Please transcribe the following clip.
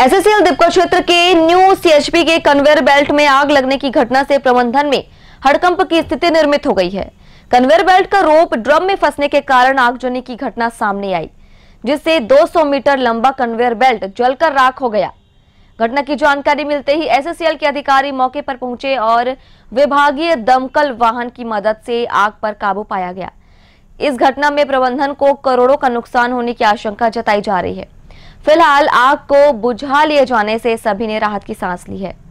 SSL Dipka क्षेत्र के new CHP के कन्वेयर बेल्ट में आग लगने की घटना से प्रबंधन में हड़कंप की स्थिति निर्मित हो गई है कन्वेयर बेल्ट का रोप ड्रम में फंसने के कारण आगजनी की घटना सामने आई जिससे 200 मीटर लंबा कन्वेयर बेल्ट जलकर राख हो गया घटना की जानकारी मिलते ही एसएससीएल के अधिकारी मौके पर पहुंचे और विभागीय दमकल वाहन की मदद से आग पर काबू पाया गया इस घटना में प्रबंधन को करोड़ों का नुकसान होने की आशंका जताई जा रही है फिलहाल आग को बुझा लिए जाने से सभी ने राहत की सांस ली है